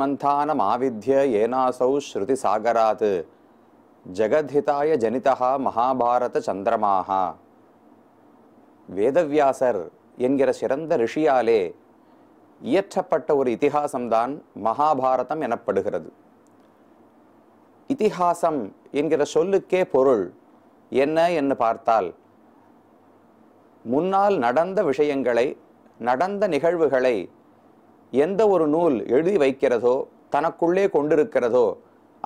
மந்திரிமந்தானம் ஆவித்ய ஏனாசௌ ஸ்ருதி சாகராத் ஜெகத்ஹிதாய ஜனிதா மகாபாரத சந்திரமாக வேதவியாசர் என்கிற சிறந்த ரிஷியாலே இயற்றப்பட்ட ஒரு இதிகாசம்தான் மகாபாரதம் எனப்படுகிறது இதிகாசம் என்கிற சொல்லுக்கே பொருள் என்ன என்று பார்த்தால் முன்னால் நடந்த விஷயங்களை நடந்த நிகழ்வுகளை எந்த ஒரு நூல் எழுதி வைக்கிறதோ தனக்குள்ளே கொண்டிருக்கிறதோ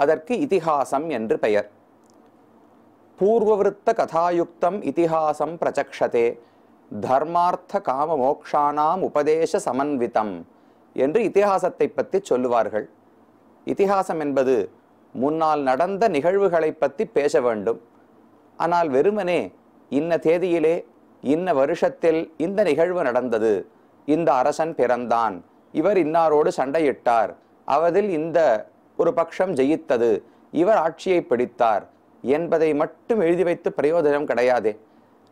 அதற்கு இதிகாசம் என்று பெயர் பூர்வவிருத்த கதாயுக்தம் இதிகாசம் பிரச்சக்ஷதே தர்மார்த்த காம மோக்ஷானாம் உபதேச சமன்விதம் என்று இத்திஹாசத்தை பற்றி சொல்லுவார்கள் இத்திஹாசம் என்பது முன்னால் நடந்த நிகழ்வுகளை பற்றி பேச வேண்டும் ஆனால் வெறுமனே இன்ன தேதியிலே இன்ன வருஷத்தில் இந்த நிகழ்வு நடந்தது இந்த அரசன் பிறந்தான் இவர் இன்னாரோடு சண்டையிட்டார் அவதில் இந்த ஒரு பக்ஷம் ஜெயித்தது இவர் ஆட்சியை பிடித்தார் என்பதை மட்டும் எழுதி வைத்து பிரயோஜனம் கிடையாதே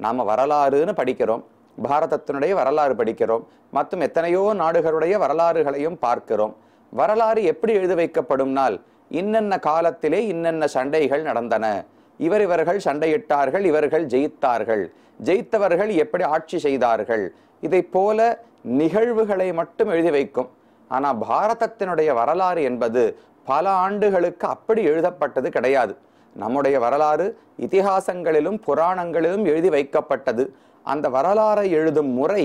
நாம் வரலாறுன்னு படிக்கிறோம் பாரதத்தினுடைய வரலாறு படிக்கிறோம் மற்றும் எத்தனையோ நாடுகளுடைய வரலாறுகளையும் பார்க்கிறோம் வரலாறு எப்படி எழுதி வைக்கப்படும் நாள் இன்னென்ன காலத்திலே இன்னென்ன சண்டைகள் நடந்தன இவர் இவர்கள் சண்டையிட்டார்கள் இவர்கள் ஜெயித்தார்கள் ஜெயித்தவர்கள் எப்படி ஆட்சி செய்தார்கள் இதை போல நிகழ்வுகளை மட்டும் எழுதி வைக்கும் ஆனால் பாரதத்தினுடைய வரலாறு என்பது பல ஆண்டுகளுக்கு அப்படி எழுதப்பட்டது கிடையாது நம்முடைய வரலாறு இதிகாசங்களிலும் புராணங்களிலும் எழுதி வைக்கப்பட்டது அந்த வரலாறை எழுதும் முறை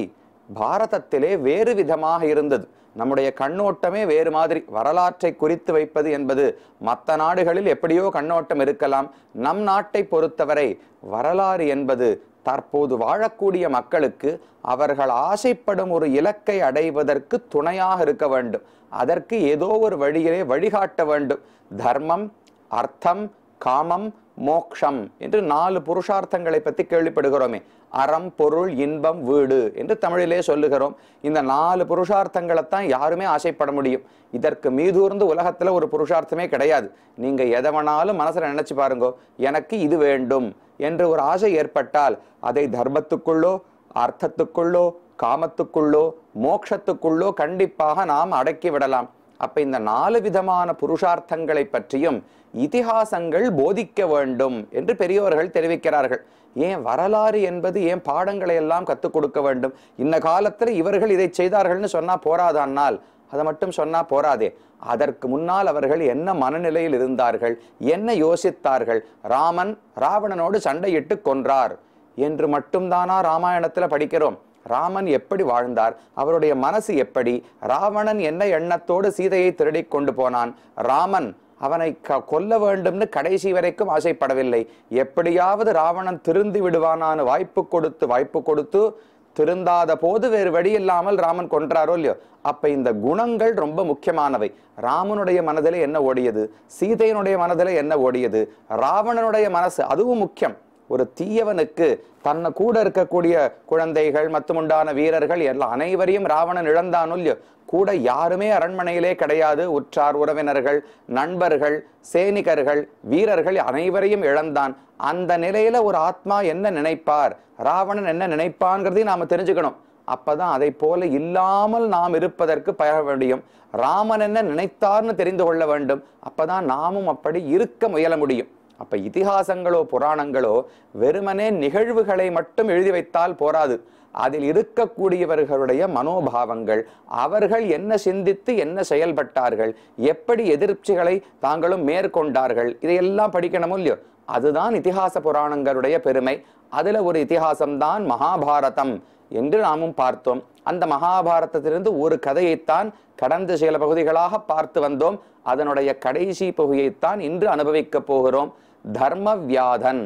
பாரதத்திலே வேறு விதமாக இருந்தது நம்முடைய கண்ணோட்டமே வேறு மாதிரி வரலாற்றை குறித்து வைப்பது என்பது மற்ற நாடுகளில் எப்படியோ கண்ணோட்டம் இருக்கலாம் நம் நாட்டை பொறுத்தவரை வரலாறு என்பது தற்போது வாழக்கூடிய மக்களுக்கு அவர்கள் ஆசைப்படும் ஒரு இலக்கை அடைவதற்கு துணையாக இருக்க வேண்டும் அதற்கு ஏதோ ஒரு வழியிலே வழிகாட்ட வேண்டும் தர்மம் அர்த்தம் காமம் மோக்ஷம் என்று நாலு புருஷார்த்தங்களை பற்றி கேள்விப்படுகிறோமே அறம் பொருள் இன்பம் வீடு என்று தமிழிலே சொல்லுகிறோம் இந்த நாலு புருஷார்த்தங்களைத்தான் யாருமே ஆசைப்பட முடியும் இதற்கு மீதூர்ந்து உலகத்தில் ஒரு புருஷார்த்தமே கிடையாது நீங்கள் எதவனாலும் மனசில் நினச்சி பாருங்கோ எனக்கு இது வேண்டும் என்று ஒரு ஆசை ஏற்பட்டால் அதை தர்மத்துக்குள்ளோ அர்த்தத்துக்குள்ளோ காமத்துக்குள்ளோ மோக்ஷத்துக்குள்ளோ கண்டிப்பாக நாம் அடக்கி விடலாம் அப்போ இந்த நாலு விதமான புருஷார்த்தங்களை பற்றியும் இதிகாசங்கள் போதிக்க வேண்டும் என்று பெரியவர்கள் தெரிவிக்கிறார்கள் ஏன் வரலாறு என்பது ஏன் பாடங்களை எல்லாம் கற்றுக் கொடுக்க வேண்டும் இந்த காலத்தில் இவர்கள் இதை செய்தார்கள்னு சொன்னால் போராதானால் அதை மட்டும் சொன்னால் போராதே அதற்கு முன்னால் அவர்கள் என்ன மனநிலையில் இருந்தார்கள் என்ன யோசித்தார்கள் ராமன் ராவணனோடு சண்டையிட்டு கொன்றார் என்று மட்டும்தானா ராமாயணத்தில் படிக்கிறோம் ராமன் எப்படி வாழ்ந்தார் அவருடைய மனசு எப்படி ராவணன் என்ன எண்ணத்தோடு சீதையை திருடி கொண்டு போனான் ராமன் அவனை க கொல்ல வேண்டும்னு கடைசி வரைக்கும் ஆசைப்படவில்லை எப்படியாவது ராவணன் திருந்து விடுவானான்னு வாய்ப்பு கொடுத்து வாய்ப்பு கொடுத்து திருந்தாத போது வேறு வழி இல்லாமல் ராமன் கொன்றாரோ இல்லையோ அப்ப இந்த குணங்கள் ரொம்ப முக்கியமானவை ராமனுடைய மனதில் என்ன ஓடியது சீதையனுடைய மனதில் என்ன ஓடியது ராவணனுடைய மனசு அதுவும் முக்கியம் ஒரு தீயவனுக்கு தன்னை கூட இருக்கக்கூடிய குழந்தைகள் மத்துமுண்டான வீரர்கள் எல்லாம் அனைவரையும் ராவணன் இழந்தான் இல்லையோ கூட யாருமே அரண்மனையிலே கிடையாது உற்றார் உறவினர்கள் நண்பர்கள் சேனிகர்கள் வீரர்கள் அனைவரையும் இழந்தான் அந்த நிலையில ஒரு ஆத்மா என்ன நினைப்பார் ராவணன் என்ன நினைப்பான்ங்கிறதையும் நாம தெரிஞ்சுக்கணும் அப்பதான் அதை போல இல்லாமல் நாம் இருப்பதற்கு பழக முடியும் ராமன் என்ன நினைத்தார்னு தெரிந்து கொள்ள வேண்டும் அப்பதான் நாமும் அப்படி இருக்க முயல முடியும் அப்போ இதிகாசங்களோ புராணங்களோ வெறுமனே நிகழ்வுகளை மட்டும் எழுதி வைத்தால் போராது அதில் இருக்கக்கூடியவர்களுடைய மனோபாவங்கள் அவர்கள் என்ன சிந்தித்து என்ன செயல்பட்டார்கள் எப்படி எதிர்ப்புகளை தாங்களும் மேற்கொண்டார்கள் இதையெல்லாம் படிக்கணுமோ இல்லையோ அதுதான் இதிகாச புராணங்களுடைய பெருமை அதில் ஒரு இதிகாசம்தான் மகாபாரதம் என்று நாமும் பார்த்தோம் அந்த மகாபாரதத்திலிருந்து ஒரு கதையைத்தான் கடந்த சில பகுதிகளாக பார்த்து வந்தோம் அதனுடைய கடைசி பகுதியைத்தான் இன்று அனுபவிக்கப் போகிறோம் தர்மவியாதன்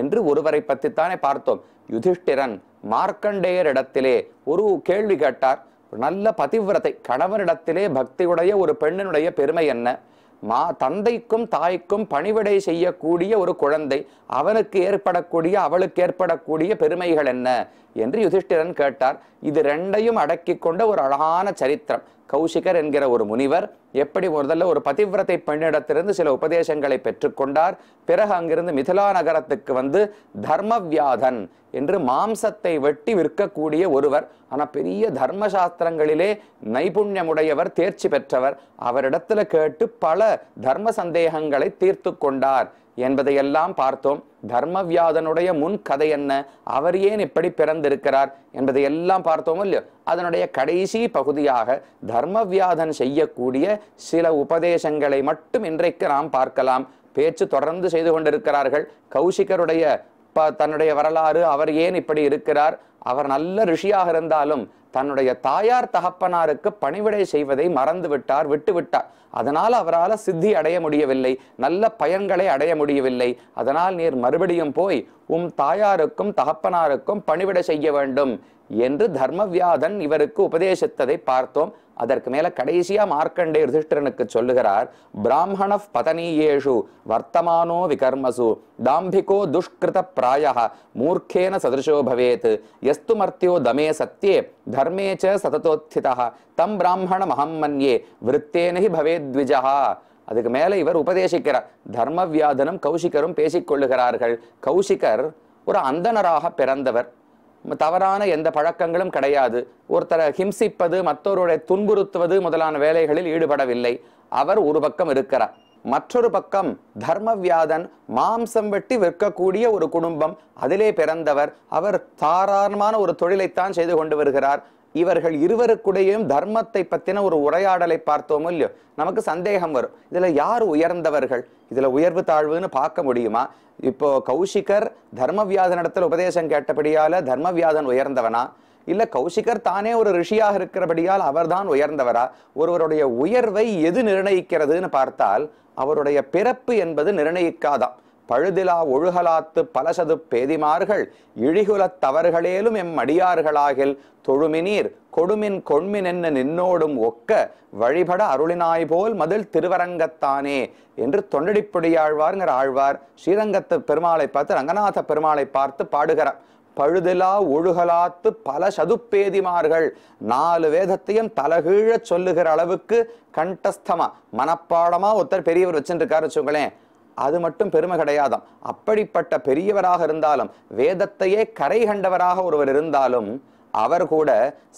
என்று ஒருவரை பற்றித்தானே பார்த்தோம் யுதிஷ்டிரன் மார்க்கண்டேயர் இடத்திலே ஒரு கேள்வி கேட்டார் நல்ல பதிவிரத்தை கணவனிடத்திலே பக்தியுடைய ஒரு பெண்ணினுடைய பெருமை என்ன மா தந்தைக்கும் தாய்க்கும் பணிவிடை செய்யக்கூடிய ஒரு குழந்தை அவனுக்கு ஏற்படக்கூடிய அவளுக்கு ஏற்படக்கூடிய பெருமைகள் என்ன என்று யுதிஷ்டிரன் கேட்டார் இது ரெண்டையும் அடக்கி கொண்ட ஒரு அழகான சரித்திரம் கௌஷிகர் என்கிற ஒரு முனிவர் எப்படி முதல்ல ஒரு பதிவிரத்தை பெண்ணிடத்திலிருந்து சில உபதேசங்களை பெற்றுக்கொண்டார் பிறகு அங்கிருந்து மிதிலா நகரத்துக்கு வந்து தர்மவியாதன் என்று மாம்சத்தை வெட்டி விற்கக்கூடிய ஒருவர் ஆனால் பெரிய தர்ம சாஸ்திரங்களிலே தேர்ச்சி பெற்றவர் அவரிடத்துல கேட்டு பல தர்ம சந்தேகங்களை தீர்த்து கொண்டார் என்பதையெல்லாம் பார்த்தோம் தர்மவியாதனுடைய முன் கதை என்ன அவர் ஏன் எப்படி பிறந்திருக்கிறார் என்பதையெல்லாம் பார்த்தோமோ இல்லையோ அதனுடைய கடைசி பகுதியாக தர்மவியாதன் செய்யக்கூடிய சில உபதேசங்களை மட்டும் இன்றைக்கு நாம் பார்க்கலாம் பேச்சு தொடர்ந்து செய்து கொண்டிருக்கிறார்கள் கௌசிகருடைய தன்னுடைய வரலாறு அவர் ஏன் இப்படி இருக்கிறார் அவர் நல்ல ரிஷியாக இருந்தாலும் தன்னுடைய தாயார் தகப்பனாருக்கு பணிவிடை செய்வதை மறந்துவிட்டார் விட்டுவிட்டார் அதனால் அவரால் சித்தி அடைய முடியவில்லை நல்ல பயன்களை அடைய முடியவில்லை அதனால் நீர் மறுபடியும் போய் உம் தாயாருக்கும் தகப்பனாருக்கும் பணிவிடை செய்ய வேண்டும் என்று தர்மவியாதன் இவருக்கு உபதேசித்ததை பார்த்தோம் அதற்கு மேல கடைசியா மார்க்கண்டே யுதிஷ்டிரனுக்கு சொல்லுகிறார் பிராமண பதனீயேஷு வர்த்தமானோ விகர்மசு தாம்பிகோ துஷ்கிருத பிராய மூர்க்கேன சதிருஷோ பவேத் எஸ்து மர்த்தியோ தமே சத்தியே தர்மே சததோத்திதா தம் பிராமண மகம் மன்யே விருத்தேனி பவேத்விஜா அதுக்கு மேல இவர் உபதேசிக்கிறார் தர்மவியாதனும் கௌசிகரும் பேசிக்கொள்ளுகிறார்கள் கௌசிகர் ஒரு அந்தனராக பிறந்தவர் தவறான எந்த பழக்கங்களும் கிடையாது ஒருத்தரை ஹிம்சிப்பது மற்றவருடைய துன்புறுத்துவது முதலான வேலைகளில் ஈடுபடவில்லை அவர் ஒரு பக்கம் இருக்கிறார் மற்றொரு பக்கம் தர்மவியாதன் மாம்சம் வெட்டி விற்கக்கூடிய ஒரு குடும்பம் அதிலே பிறந்தவர் அவர் சாதாரணமான ஒரு தொழிலைத்தான் செய்து கொண்டு வருகிறார் இவர்கள் இருவருக்குடையும் தர்மத்தை பற்றின ஒரு உரையாடலை பார்த்தோமோ இல்லையோ நமக்கு சந்தேகம் வரும் இதில் யார் உயர்ந்தவர்கள் இதில் உயர்வு தாழ்வுன்னு பார்க்க முடியுமா இப்போ கௌஷிகர் தர்மவியாதனிடத்தில் உபதேசம் கேட்டபடியால் தர்மவியாதன் உயர்ந்தவனா இல்லை கௌஷிகர் தானே ஒரு ரிஷியாக இருக்கிறபடியால் அவர்தான் உயர்ந்தவரா ஒருவருடைய உயர்வை எது நிர்ணயிக்கிறதுன்னு பார்த்தால் அவருடைய பிறப்பு என்பது நிர்ணயிக்காதான் பழுதிலா ஒழுகலாத்து பலசது பேதிமார்கள் இழிகுலத் தவறுகளேலும் எம் அடியார்களாகில் தொழுமினீர் கொடுமின் கொண்மின் என்ன நின்னோடும் ஒக்க வழிபட அருளினாய் போல் மதில் திருவரங்கத்தானே என்று ஆழ்வார்ங்கிற ஆழ்வார் ஸ்ரீரங்கத்து பெருமாளை பார்த்து ரங்கநாத பெருமாளை பார்த்து பாடுகிறார் பழுதிலா ஒழுகலாத்து பல சதுப்பேதிமார்கள் நாலு வேதத்தையும் தலகீழ சொல்லுகிற அளவுக்கு கண்டஸ்தமா மனப்பாடமா ஒருத்தர் பெரியவர் வச்சுருக்காரு வச்சுங்களேன் அது மட்டும் பெருமை கிடையாதாம் அப்படிப்பட்ட பெரியவராக இருந்தாலும் வேதத்தையே கரை கண்டவராக ஒருவர் இருந்தாலும் அவர் கூட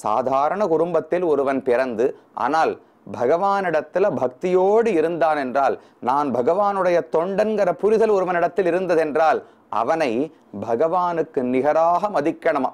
சாதாரண குடும்பத்தில் ஒருவன் பிறந்து ஆனால் பகவானிடத்தில் பக்தியோடு இருந்தான் என்றால் நான் பகவானுடைய தொண்டன்கிற புரிதல் ஒருவனிடத்தில் இருந்ததென்றால் அவனை பகவானுக்கு நிகராக மதிக்கணுமா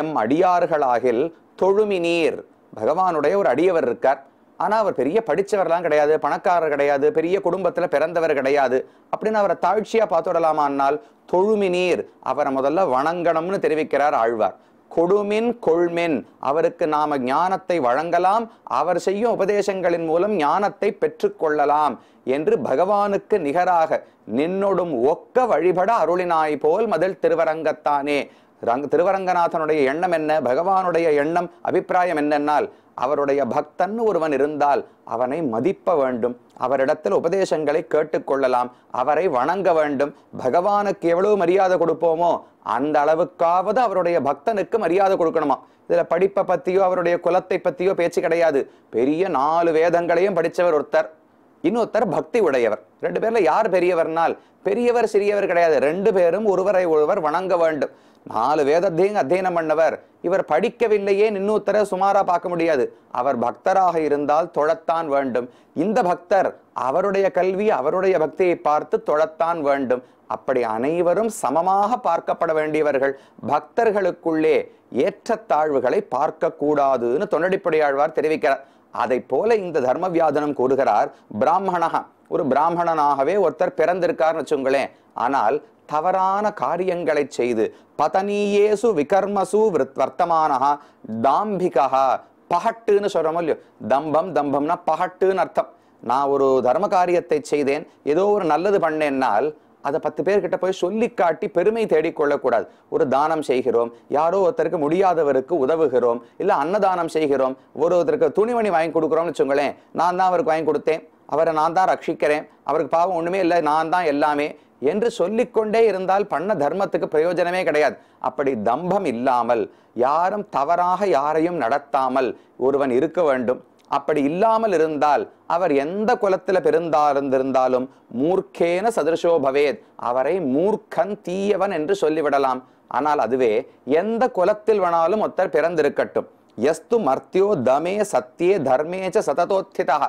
எம் அடியார்களாகில் தொழுமினீர் பகவானுடைய ஒரு அடியவர் இருக்கார் ஆனால் அவர் பெரிய படித்தவர்லாம் கிடையாது பணக்காரர் கிடையாது பெரிய குடும்பத்தில் பிறந்தவர் கிடையாது அப்படின்னு அவரை தாழ்ச்சியாக விடலாமான்னால் தொழுமினீர் அவரை முதல்ல வணங்கணும்னு தெரிவிக்கிறார் ஆழ்வார் கொடுமின் கொள்மின் அவருக்கு நாம ஞானத்தை வழங்கலாம் அவர் செய்யும் உபதேசங்களின் மூலம் ஞானத்தை பெற்றுக்கொள்ளலாம் என்று பகவானுக்கு நிகராக நின்னொடும் ஒக்க வழிபட அருளினாய் போல் மதில் திருவரங்கத்தானே ரங் திருவரங்கநாதனுடைய எண்ணம் என்ன பகவானுடைய எண்ணம் அபிப்பிராயம் என்னென்னால் அவருடைய பக்தன் ஒருவன் இருந்தால் அவனை மதிப்ப வேண்டும் அவரிடத்தில் உபதேசங்களை கேட்டுக்கொள்ளலாம் அவரை வணங்க வேண்டும் பகவானுக்கு எவ்வளவு மரியாதை கொடுப்போமோ அந்த அளவுக்காவது அவருடைய பக்தனுக்கு மரியாதை கொடுக்கணுமா இதில் படிப்பை பற்றியோ அவருடைய குலத்தை பற்றியோ பேச்சு கிடையாது பெரிய நாலு வேதங்களையும் படித்தவர் ஒருத்தர் இன்னொருத்தர் பக்தி உடையவர் ரெண்டு பேரில் யார் பெரியவர்னால் பெரியவர் சிறியவர் கிடையாது ரெண்டு பேரும் ஒருவரை ஒருவர் வணங்க வேண்டும் நாலு வேதத்தையும் அத்தியனம் பண்ணவர் இவர் படிக்கவில்லையே நின்னூத்தர சுமாரா பார்க்க முடியாது அவர் பக்தராக இருந்தால் தொழத்தான் வேண்டும் இந்த பக்தர் அவருடைய கல்வி அவருடைய பக்தியை பார்த்து தொழத்தான் வேண்டும் அப்படி அனைவரும் சமமாக பார்க்கப்பட வேண்டியவர்கள் பக்தர்களுக்குள்ளே ஏற்றத்தாழ்வுகளை பார்க்கக்கூடாதுன்னு தொண்டடிப்படையாழ்வார் தெரிவிக்கிறார் அதை போல இந்த தர்மவியாதனம் கூறுகிறார் பிராமணக ஒரு பிராமணனாகவே ஒருத்தர் பிறந்திருக்கார்னு வச்சுங்களேன் ஆனால் தவறான காரியங்களை செய்து பதனீயேசு விகர்மசு வர்த்தமானஹா தாம்பிகா பகட்டுன்னு சொல்கிறோமோ இல்லையோ தம்பம் தம்பம்னா பகட்டுன்னு அர்த்தம் நான் ஒரு தர்ம காரியத்தை செய்தேன் ஏதோ ஒரு நல்லது பண்ணேன்னால் அதை பத்து பேர்கிட்ட போய் சொல்லி காட்டி பெருமை தேடிக்கொள்ளக்கூடாது ஒரு தானம் செய்கிறோம் யாரோ ஒருத்தருக்கு முடியாதவருக்கு உதவுகிறோம் இல்லை அன்னதானம் செய்கிறோம் ஒரு ஒருத்தருக்கு துணிமணி வாங்கி கொடுக்குறோம்னு வச்சுங்களேன் நான் தான் அவருக்கு வாங்கி கொடுத்தேன் அவரை நான் தான் ரட்சிக்கிறேன் அவருக்கு பாவம் ஒன்றுமே இல்லை நான் தான் எல்லாமே என்று சொல்லிக்கொண்டே இருந்தால் பண்ண தர்மத்துக்கு பிரயோஜனமே கிடையாது அப்படி தம்பம் இல்லாமல் யாரும் தவறாக யாரையும் நடத்தாமல் ஒருவன் இருக்க வேண்டும் அப்படி இல்லாமல் இருந்தால் அவர் எந்த குலத்தில் பிறந்தாருந்திருந்தாலும் மூர்க்கேன சதிருஷோ பவேத் அவரை மூர்க்கன் தீயவன் என்று சொல்லிவிடலாம் ஆனால் அதுவே எந்த குலத்தில் வேணாலும் ஒத்தர் பிறந்திருக்கட்டும் எஸ்து மர்த்தியோ தமே சத்தியே தர்மேச்ச சததோத்திதா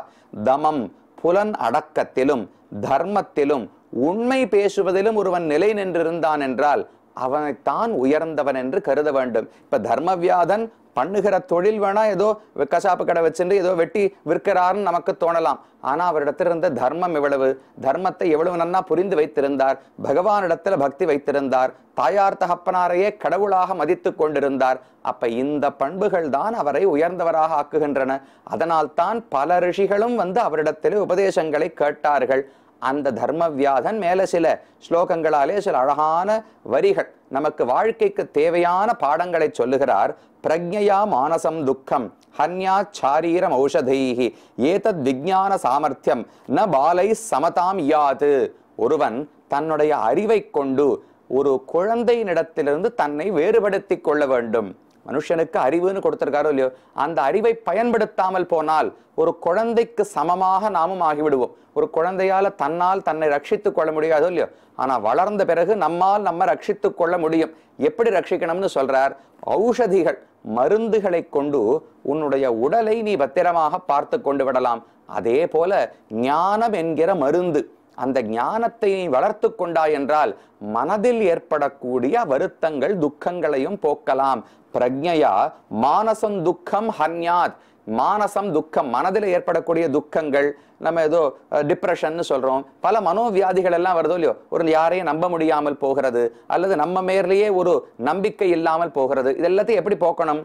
தமம் புலன் அடக்கத்திலும் தர்மத்திலும் உண்மை பேசுவதிலும் ஒருவன் நிலை நின்றிருந்தான் என்றால் அவனைத்தான் உயர்ந்தவன் என்று கருத வேண்டும் இப்ப தர்மவியாதன் பண்ணுகிற தொழில் வேணா ஏதோ கசாப்பு கடை வச்சுட்டு ஏதோ வெட்டி விற்கிறாருன்னு நமக்கு தோணலாம் ஆனா இருந்த தர்மம் எவ்வளவு தர்மத்தை எவ்வளவு நன்னா புரிந்து வைத்திருந்தார் பகவானிடத்துல பக்தி வைத்திருந்தார் தாயார் தகப்பனாரையே கடவுளாக மதித்து கொண்டிருந்தார் அப்ப இந்த பண்புகள் தான் அவரை உயர்ந்தவராக ஆக்குகின்றன அதனால் தான் பல ரிஷிகளும் வந்து அவரிடத்திலே உபதேசங்களை கேட்டார்கள் அந்த தர்மவியாதன் மேலே சில ஸ்லோகங்களாலே சில அழகான வரிகள் நமக்கு வாழ்க்கைக்கு தேவையான பாடங்களை சொல்லுகிறார் பிரஜையா மானசம் துக்கம் ஹன்யா சாரீரம் ஔஷதைஹி ஏதத் விஜான சாமர்த்தியம் ந பாலை சமதாம் யாது ஒருவன் தன்னுடைய அறிவை கொண்டு ஒரு குழந்தையினிடத்திலிருந்து தன்னை வேறுபடுத்தி கொள்ள வேண்டும் மனுஷனுக்கு அறிவுன்னு கொடுத்துருக்காரோ இல்லையோ அந்த அறிவை பயன்படுத்தாமல் போனால் ஒரு குழந்தைக்கு சமமாக நாமும் ஆகிவிடுவோம் ஒரு குழந்தையால் தன்னால் தன்னை ரட்சித்துக் கொள்ள முடியாதோ இல்லையோ ஆனால் வளர்ந்த பிறகு நம்மால் நம்ம ரட்சித்துக் கொள்ள முடியும் எப்படி ரட்சிக்கணும்னு சொல்றார் ஔஷதிகள் மருந்துகளை கொண்டு உன்னுடைய உடலை நீ பத்திரமாக பார்த்து கொண்டு விடலாம் அதே போல ஞானம் என்கிற மருந்து அந்த ஞானத்தை நீ வளர்த்து கொண்டாய் என்றால் மனதில் ஏற்படக்கூடிய வருத்தங்கள் துக்கங்களையும் போக்கலாம் பிரக்ஞையா மானசம் துக்கம் ஹன்யாத் மானசம் துக்கம் மனதில் ஏற்படக்கூடிய துக்கங்கள் நம்ம ஏதோ டிப்ரெஷன்னு சொல்கிறோம் பல மனோவியாதிகள் எல்லாம் வருதோ இல்லையோ ஒரு யாரையும் நம்ப முடியாமல் போகிறது அல்லது நம்ம மேலேயே ஒரு நம்பிக்கை இல்லாமல் போகிறது இதெல்லாத்தையும் எப்படி போக்கணும்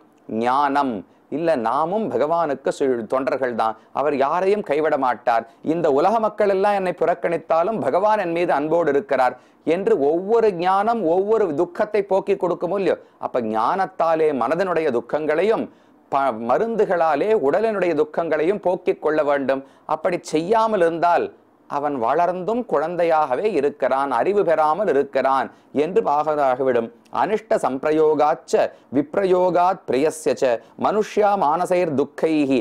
ஞானம் இல்லை நாமும் பகவானுக்கு தொண்டர்கள் தான் அவர் யாரையும் கைவிட மாட்டார் இந்த உலக மக்கள் எல்லாம் என்னை புறக்கணித்தாலும் பகவான் என் மீது அன்போடு இருக்கிறார் என்று ஒவ்வொரு ஞானம் ஒவ்வொரு துக்கத்தை போக்கி கொடுக்கும் இல்லையோ அப்ப ஞானத்தாலே மனதனுடைய துக்கங்களையும் ப மருந்துகளாலே உடலினுடைய துக்கங்களையும் போக்கிக் கொள்ள வேண்டும் அப்படி செய்யாமல் இருந்தால் அவன் வளர்ந்தும் குழந்தையாகவே இருக்கிறான் அறிவு பெறாமல் இருக்கிறான் என்று பாகதாகிவிடும் அனிஷ்ட சம்பிரயோகாச்ச விப்ரயோகாத் பிரியசியச்ச மனுஷ்யா மானசைர் துக்கைஹி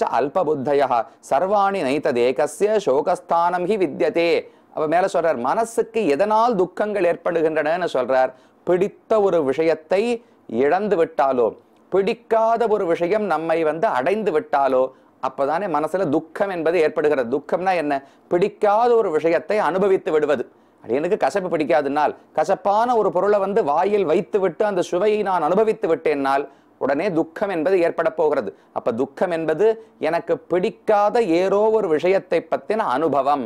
ச அல்பபுத்தயா சர்வாணி நைத்த தேகசிய சோகஸ்தானம் ஹி வித்தியதே அவ மேல சொல்றார் மனசுக்கு எதனால் துக்கங்கள் ஏற்படுகின்றன சொல்றார் பிடித்த ஒரு விஷயத்தை இழந்து விட்டாலோ பிடிக்காத ஒரு விஷயம் நம்மை வந்து அடைந்து விட்டாலோ அப்போதானே மனசில் துக்கம் என்பது ஏற்படுகிறது துக்கம்னா என்ன பிடிக்காத ஒரு விஷயத்தை அனுபவித்து விடுவது எனக்கு கசப்பு பிடிக்காதுனால் கசப்பான ஒரு பொருளை வந்து வாயில் வைத்து விட்டு அந்த சுவையை நான் அனுபவித்து விட்டேனால் உடனே துக்கம் என்பது ஏற்பட போகிறது அப்ப துக்கம் என்பது எனக்கு பிடிக்காத ஏதோ ஒரு விஷயத்தை பற்றின அனுபவம்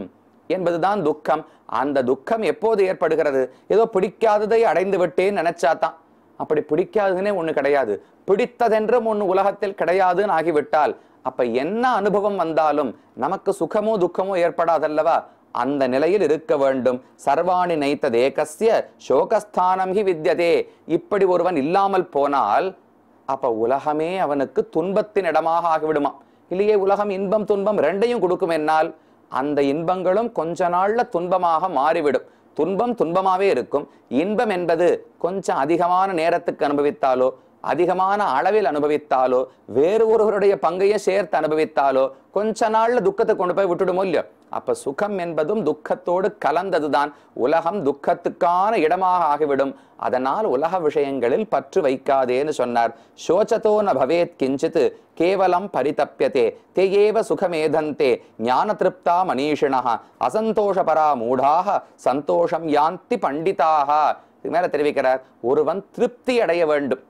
என்பதுதான் துக்கம் அந்த துக்கம் எப்போது ஏற்படுகிறது ஏதோ பிடிக்காததை அடைந்து விட்டேன்னு நினைச்சாதான் அப்படி பிடிக்காதுன்னே ஒன்று கிடையாது பிடித்ததென்றும் ஒன்று உலகத்தில் கிடையாதுன்னு ஆகிவிட்டால் அப்ப என்ன அனுபவம் வந்தாலும் நமக்கு சுகமோ துக்கமோ ஏற்படாதல்லவா அந்த நிலையில் இருக்க வேண்டும் சர்வாணி நைத்த தேகசிய சோகஸ்தானம் ஹி வித்யதே இப்படி ஒருவன் இல்லாமல் போனால் அப்ப உலகமே அவனுக்கு துன்பத்தின் இடமாக ஆகிவிடுமா இல்லையே உலகம் இன்பம் துன்பம் ரெண்டையும் கொடுக்கும் என்னால் அந்த இன்பங்களும் கொஞ்ச நாள்ல துன்பமாக மாறிவிடும் துன்பம் துன்பமாவே இருக்கும் இன்பம் என்பது கொஞ்சம் அதிகமான நேரத்துக்கு அனுபவித்தாலோ அதிகமான அளவில் அனுபவித்தாலோ வேறு ஒருவருடைய பங்கையும் சேர்த்து அனுபவித்தாலோ கொஞ்ச நாள்ல துக்கத்தை கொண்டு போய் விட்டுடுமோ இல்லையோ அப்ப சுகம் என்பதும் துக்கத்தோடு கலந்ததுதான் உலகம் துக்கத்துக்கான இடமாக ஆகிவிடும் அதனால் உலக விஷயங்களில் பற்று வைக்காதேன்னு சொன்னார் சோச்சத்தோ ந பவேத் கிஞ்சித் கேவலம் பரிதப்பியதே தேயேவ சுகமேதந்தே ஞான திருப்தா அசந்தோஷ அசந்தோஷபரா மூடாக சந்தோஷம் யாந்தி பண்டிதாக இது மேல தெரிவிக்கிறார் ஒருவன் திருப்தி அடைய வேண்டும்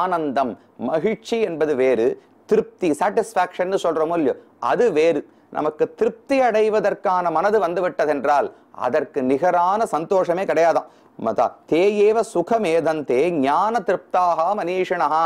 ஆனந்தம் மகிழ்ச்சி என்பது வேறு திருப்தி சாட்டிஸ்ஃபேக்ஷன் சொல்கிறோமோ இல்லையோ அது வேறு நமக்கு திருப்தி அடைவதற்கான மனது வந்து விட்டதென்றால் அதற்கு நிகரான சந்தோஷமே கிடையாதான் மதா தேயேவ சுகமேதந்தே ஞான திருப்தாக மனீஷினஹா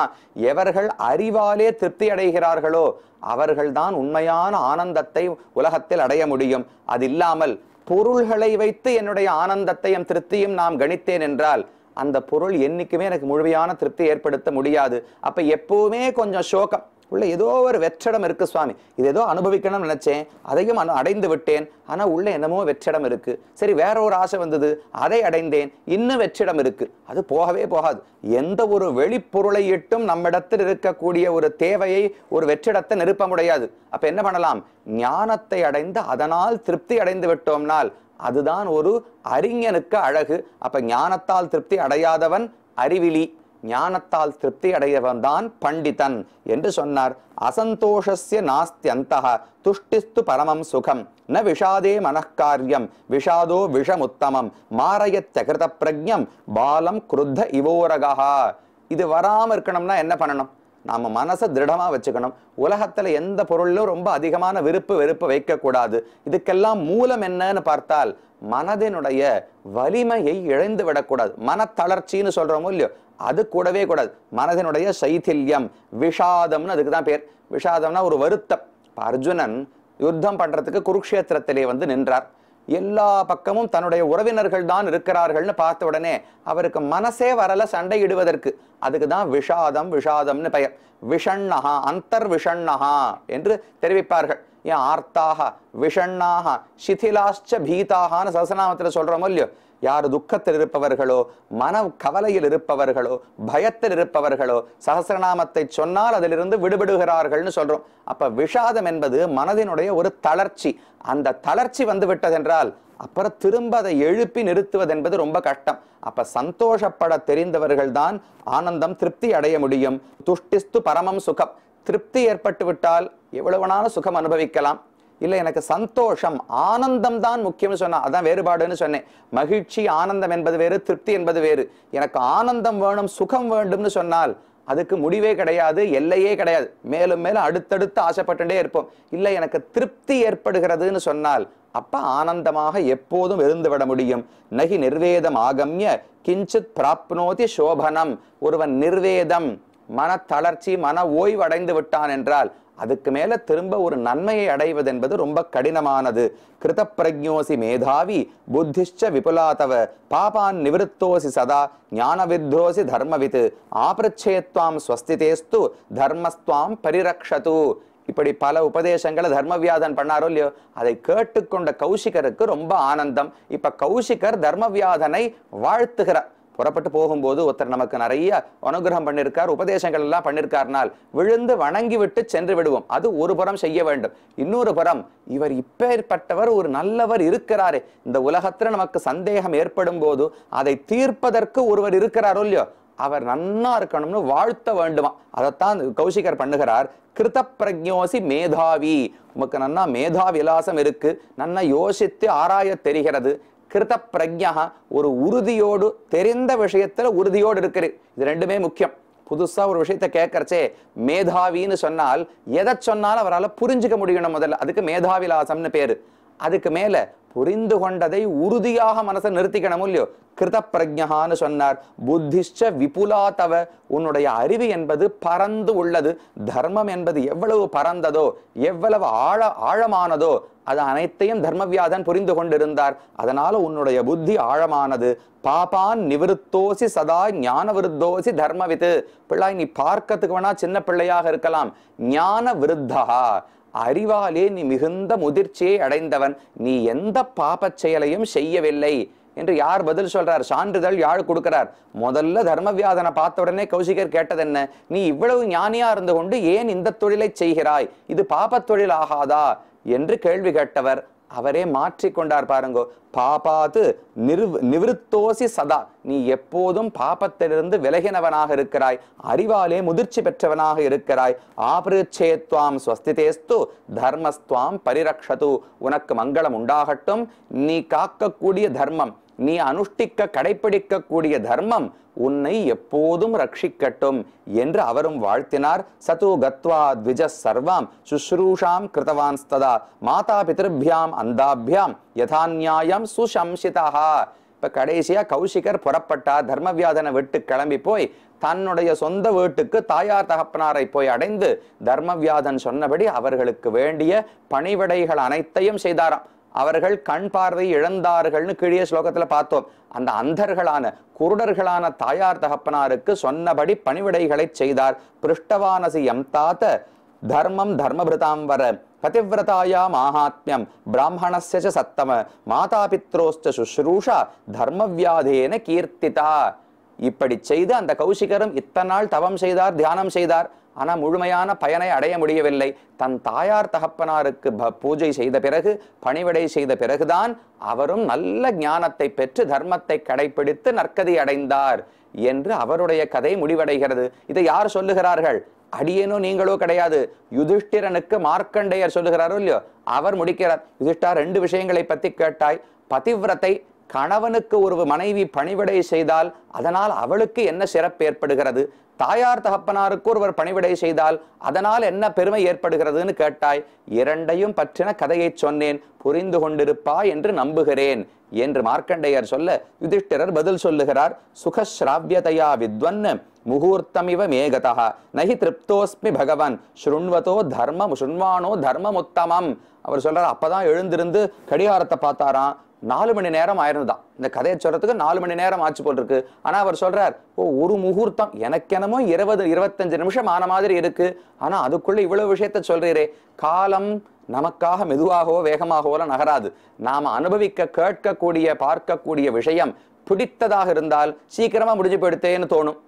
எவர்கள் அறிவாலே திருப்தி அடைகிறார்களோ அவர்கள்தான் உண்மையான ஆனந்தத்தை உலகத்தில் அடைய முடியும் அது இல்லாமல் பொருள்களை வைத்து என்னுடைய ஆனந்தத்தையும் திருப்தியும் நாம் கணித்தேன் என்றால் அந்த பொருள் என்றைக்குமே எனக்கு முழுமையான திருப்தி ஏற்படுத்த முடியாது அப்போ எப்போவுமே கொஞ்சம் சோகம் உள்ள ஏதோ ஒரு வெற்றிடம் இருக்குது சுவாமி இது ஏதோ அனுபவிக்கணும்னு நினச்சேன் அதையும் அனு அடைந்து விட்டேன் ஆனால் உள்ள என்னமோ வெற்றிடம் இருக்குது சரி வேற ஒரு ஆசை வந்தது அதை அடைந்தேன் இன்னும் வெற்றிடம் இருக்குது அது போகவே போகாது எந்த ஒரு வெளிப்பொருளை இட்டும் நம்மிடத்தில் இருக்கக்கூடிய ஒரு தேவையை ஒரு வெற்றிடத்தை நிரப்ப முடியாது அப்போ என்ன பண்ணலாம் ஞானத்தை அடைந்து அதனால் திருப்தி அடைந்து விட்டோம்னால் அதுதான் ஒரு அறிஞனுக்கு அழகு அப்ப ஞானத்தால் திருப்தி அடையாதவன் அறிவிலி ஞானத்தால் திருப்தி அடையவன் தான் பண்டிதன் என்று சொன்னார் அசந்தோஷஸ்ய நாஸ்தி அந்த துஷ்டிஸ்து பரமம் சுகம் ந விஷாதே மனக்காரியம் விஷாதோ விஷமுத்தமம் மாறைய தகிருத பிரஜம் பாலம் குருத்த இவோரகா இது வராம இருக்கணும்னா என்ன பண்ணணும் நாம் மனசை திருடமாக வச்சுக்கணும் உலகத்தில் எந்த பொருளிலும் ரொம்ப அதிகமான விருப்பு வெறுப்பு வைக்கக்கூடாது இதுக்கெல்லாம் மூலம் என்னன்னு பார்த்தால் மனதினுடைய வலிமையை இழந்து விடக்கூடாது மனத்தளர்ச்சின்னு சொல்கிறோமோ இல்லையோ அது கூடவே கூடாது மனதினுடைய சைத்தில்யம் விஷாதம்னு அதுக்கு தான் பேர் விஷாதம்னா ஒரு வருத்தம் அர்ஜுனன் யுத்தம் பண்ணுறதுக்கு குருக்ஷேத்திரத்திலே வந்து நின்றார் எல்லா பக்கமும் தன்னுடைய உறவினர்கள் தான் இருக்கிறார்கள்னு பார்த்த உடனே அவருக்கு மனசே வரல சண்டையிடுவதற்கு அதுக்கு தான் விஷாதம் விஷாதம்னு பெயர் விஷண்ணஹா அந்தர் விஷண்ணஹா என்று தெரிவிப்பார்கள் ஏன் ஆர்த்தாக விஷண்ணாக சிதிலாஷ்ச பீதாகான்னு சசநாமத்தில் சொல்கிறோமோ இல்லையோ யார் துக்கத்தில் இருப்பவர்களோ மன கவலையில் இருப்பவர்களோ பயத்தில் இருப்பவர்களோ சகசிரநாமத்தை சொன்னால் அதிலிருந்து விடுபடுகிறார்கள்னு சொல்றோம் அப்ப விஷாதம் என்பது மனதினுடைய ஒரு தளர்ச்சி அந்த தளர்ச்சி வந்து விட்டதென்றால் அப்புறம் திரும்ப அதை எழுப்பி நிறுத்துவது என்பது ரொம்ப கஷ்டம் அப்ப சந்தோஷப்பட தெரிந்தவர்கள் தான் ஆனந்தம் திருப்தி அடைய முடியும் துஷ்டிஸ்து பரமம் சுகம் திருப்தி ஏற்பட்டு விட்டால் எவ்வளவுனாலும் சுகம் அனுபவிக்கலாம் இல்லை எனக்கு சந்தோஷம் ஆனந்தம் தான் முக்கியம்னு சொன்னா அதான் வேறுபாடுன்னு சொன்னேன் மகிழ்ச்சி ஆனந்தம் என்பது வேறு திருப்தி என்பது வேறு எனக்கு ஆனந்தம் வேணும் சுகம் வேண்டும்னு சொன்னால் அதுக்கு முடிவே கிடையாது எல்லையே கிடையாது மேலும் மேலும் அடுத்தடுத்து ஆசைப்பட்டுட்டே இருப்போம் இல்லை எனக்கு திருப்தி ஏற்படுகிறதுன்னு சொன்னால் அப்ப ஆனந்தமாக எப்போதும் இருந்துவிட முடியும் நகி நிர்வேதம் ஆகம்ய கிஞ்சித் பிராப்னோதி சோபனம் ஒருவன் நிர்வேதம் மன தளர்ச்சி மன ஓய்வடைந்து விட்டான் என்றால் அதுக்கு மேலே திரும்ப ஒரு நன்மையை அடைவது என்பது ரொம்ப கடினமானது கிருத பிரஜோசி மேதாவி புத்திஷ்ட விபுலாதவ பாபான் நிவத்தோசி சதா ஞான வித்தோசி தர்மவித்து ஆபிரச்சேத்வாம் ஸ்வஸ்திதேஸ்து தர்மஸ்துவாம் பரிரக்ஷது இப்படி பல உபதேசங்களை தர்மவியாதன் பண்ணாரோ இல்லையோ அதை கேட்டுக்கொண்ட கௌஷிகருக்கு ரொம்ப ஆனந்தம் இப்ப கௌஷிகர் தர்மவியாதனை வாழ்த்துகிறார் புறப்பட்டு போகும்போது ஒருத்தர் நமக்கு நிறைய அனுகிரகம் பண்ணியிருக்கார் உபதேசங்கள் எல்லாம் பண்ணியிருக்கார்னால் விழுந்து வணங்கி விட்டு சென்று விடுவோம் அது ஒரு புறம் செய்ய வேண்டும் இன்னொரு புறம் இவர் இப்பேற்பட்டவர் ஒரு நல்லவர் இருக்கிறாரு இந்த உலகத்தில் நமக்கு சந்தேகம் ஏற்படும் போது அதை தீர்ப்பதற்கு ஒருவர் இருக்கிறாரோ இல்லையோ அவர் நன்னா இருக்கணும்னு வாழ்த்த வேண்டுமா அதைத்தான் கௌசிகர் பண்ணுகிறார் கிருத்த பிரஜோசி மேதாவி உமக்கு நன்னா மேதா விலாசம் இருக்கு நன்னா யோசித்து ஆராய தெரிகிறது கிருத்த பிரஜா ஒரு உறுதியோடு தெரிந்த விஷயத்துல உறுதியோடு இருக்கிறது இது ரெண்டுமே முக்கியம் புதுசாக ஒரு விஷயத்த கேட்கறச்சே மேதாவின்னு சொன்னால் எதை சொன்னாலும் அவரால் புரிஞ்சுக்க முடியணும் முதல்ல அதுக்கு மேதாவிலாசம்னு பேர் அதுக்கு மேலே புரிந்து கொண்டதை உறுதியாக மனசை நிறுத்திக்கணும் இல்லையோ கிருத பிரஜகான்னு சொன்னார் புத்திஷ்ட தவ உன்னுடைய அறிவு என்பது பறந்து உள்ளது தர்மம் என்பது எவ்வளவு பறந்ததோ எவ்வளவு ஆழ ஆழமானதோ அது அனைத்தையும் தர்மவியாதன் புரிந்து கொண்டிருந்தார் அதனால உன்னுடைய புத்தி ஆழமானது பாப்பான் நிவிருத்தோசி சதா ஞான விருத்தோசி தர்மவிது பிள்ளாய் நீ பார்க்கறதுக்கு வேணா சின்ன பிள்ளையாக இருக்கலாம் ஞான விருத்தா அறிவாலே நீ மிகுந்த முதிர்ச்சியை அடைந்தவன் நீ எந்த பாப்பச் செயலையும் செய்யவில்லை என்று யார் பதில் சொல்றார் சான்றிதழ் யாழ் கொடுக்கிறார் முதல்ல தர்மவியாதனை பார்த்த உடனே கௌசிகர் கேட்டது என்ன நீ இவ்வளவு ஞானியா இருந்து கொண்டு ஏன் இந்த தொழிலை செய்கிறாய் இது பாப்ப தொழில் ஆகாதா என்று கேள்வி கேட்டவர் அவரே மாற்றிக்கொண்டார் பாருங்கோ பாபாது நிர்வ நிவிருத்தோசி சதா நீ எப்போதும் பாபத்திலிருந்து விலகினவனாக இருக்கிறாய் அறிவாலே முதிர்ச்சி பெற்றவனாக இருக்கிறாய் ஆபிருச்சேத்வாம் ஸ்வஸ்திதேஸ்து தர்மஸ்துவாம் பரிரக்ஷது உனக்கு மங்களம் உண்டாகட்டும் நீ காக்கக்கூடிய தர்மம் நீ அனுஷ்டிக்க கடைபிடிக்கக்கூடிய தர்மம் உன்னை எப்போதும் ரட்சிக்கட்டும் என்று அவரும் வாழ்த்தினார் சது கத்வா த்விஜ சர்வாம் சுஷ்ரூஷாம் கிருதவான்ஸ்ததா மாதா பிதிருபியாம் அந்தாபியாம் யதாநியாயம் சுசம்சிதா இப்ப கடைசியா கௌசிகர் புறப்பட்டார் தர்மவியாதனை விட்டு கிளம்பி போய் தன்னுடைய சொந்த வீட்டுக்கு தாயார் தகப்பனாரை போய் அடைந்து தர்மவியாதன் சொன்னபடி அவர்களுக்கு வேண்டிய பணிவிடைகள் அனைத்தையும் செய்தாராம் அவர்கள் கண் பார்வை இழந்தார்கள்னு கீழே ஸ்லோகத்தில் பார்த்தோம் அந்த அந்தர்களான குருடர்களான தாயார் தகப்பனாருக்கு சொன்னபடி பணிவிடைகளை செய்தார் பிருஷ்டவானசி எம் தாத்த தர்மம் தர்மபிரதாம் வர பதிவிரதாயாம் ஆஹாத்மியம் பிராமணஸ்ய சத்தம மாதா பித்ரோஸ்ட சுஷ்ரூஷா தர்மவியாதேன கீர்த்திதா இப்படி செய்து அந்த கௌசிகரும் இத்தனை நாள் தவம் செய்தார் தியானம் செய்தார் ஆனால் முழுமையான பயனை அடைய முடியவில்லை தன் தாயார் தகப்பனாருக்கு பூஜை செய்த பிறகு பணிவிடை செய்த பிறகுதான் அவரும் நல்ல ஞானத்தை பெற்று தர்மத்தை கடைபிடித்து நற்கதி அடைந்தார் என்று அவருடைய கதை முடிவடைகிறது இதை யார் சொல்லுகிறார்கள் அடியேனோ நீங்களோ கிடையாது யுதிஷ்டிரனுக்கு மார்க்கண்டையர் சொல்லுகிறாரோ இல்லையோ அவர் முடிக்கிறார் யுதிஷ்டா ரெண்டு விஷயங்களை பற்றி கேட்டாய் பதிவிரத்தை கணவனுக்கு ஒரு மனைவி பணிவிடை செய்தால் அதனால் அவளுக்கு என்ன சிறப்பு ஏற்படுகிறது தாயார் தகப்பனாருக்கு ஒருவர் பணிவிடை செய்தால் அதனால் என்ன பெருமை ஏற்படுகிறதுன்னு கேட்டாய் இரண்டையும் பற்றின கதையை சொன்னேன் புரிந்து கொண்டிருப்பா என்று நம்புகிறேன் என்று மார்க்கண்டையர் சொல்ல யுதிஷ்டிரர் பதில் சொல்லுகிறார் சுகஸ்ராவியதையா வித்வன் முகூர்த்தமிவ மேகதா நகி திருப்தோஸ்மி பகவான் ஸ்ருண்வதோ தர்மம் ஸ்ருண்வானோ தர்மமுத்தமம் அவர் சொல்றார் அப்பதான் எழுந்திருந்து கடிகாரத்தை பார்த்தாராம் நாலு மணி நேரம் தான் இந்த கதையை சொல்றதுக்கு நாலு மணி நேரம் ஆச்சு போல் இருக்கு ஆனா அவர் சொல்றார் ஓ ஒரு முகூர்த்தம் எனக்கெனமோ இருபது இருபத்தஞ்சு நிமிஷம் ஆன மாதிரி இருக்கு ஆனா அதுக்குள்ள இவ்வளவு விஷயத்த சொல்றீரே காலம் நமக்காக மெதுவாகவோ வேகமாகவோல நகராது நாம அனுபவிக்க கேட்கக்கூடிய பார்க்கக்கூடிய விஷயம் பிடித்ததாக இருந்தால் சீக்கிரமா முடிஞ்சு போயிடுத்தேன்னு தோணும்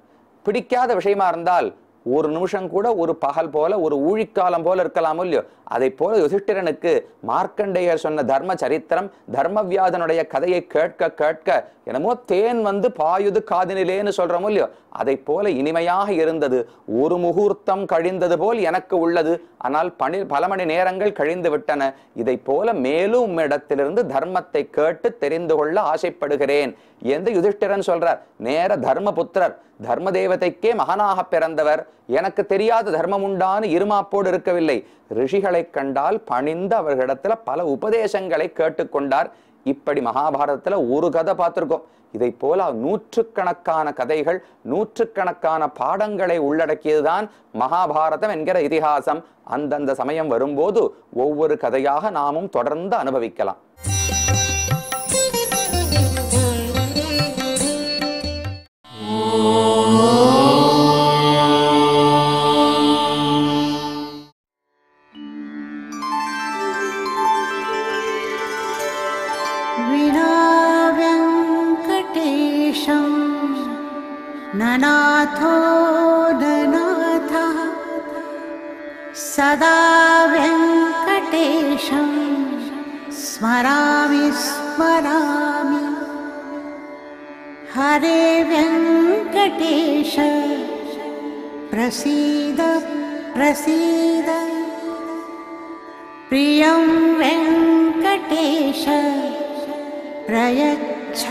பிடிக்காத விஷயமா இருந்தால் ஒரு நிமிஷம் கூட ஒரு பகல் போல ஒரு ஊழிக்காலம் போல இருக்கலாமோ இல்லையோ அதை போல யுதிஷ்டிரனுக்கு மார்க்கண்டேயர் சொன்ன தர்ம சரித்திரம் தர்மவியாதனுடைய கதையை கேட்க கேட்க என்னமோ தேன் வந்து பாயுது காதினிலேன்னு சொல்றோமோ இல்லையோ அதை போல இனிமையாக இருந்தது ஒரு முகூர்த்தம் கழிந்தது போல் எனக்கு உள்ளது ஆனால் பணி பல மணி நேரங்கள் கழிந்து விட்டன இதை போல மேலும் உம்மிடத்திலிருந்து தர்மத்தை கேட்டு தெரிந்து கொள்ள ஆசைப்படுகிறேன் என்று யுதிஷ்டிரன் சொல்றார் நேர தர்மபுத்திரர் தர்ம தேவதைக்கே மகனாக பிறந்தவர் எனக்கு தெரியாத தர்மம் உண்டான இருமாப்போடு இருக்கவில்லை ரிஷிகளை கண்டால் பணிந்து அவர்களிடத்துல பல உபதேசங்களை கேட்டுக்கொண்டார் இப்படி மகாபாரதத்தில் ஒரு கதை பார்த்துருக்கோம் இதை போல நூற்றுக்கணக்கான கதைகள் நூற்றுக்கணக்கான பாடங்களை உள்ளடக்கியதுதான் மகாபாரதம் என்கிற இதிகாசம் அந்தந்த சமயம் வரும்போது ஒவ்வொரு கதையாக நாமும் தொடர்ந்து அனுபவிக்கலாம் प्रयच्छ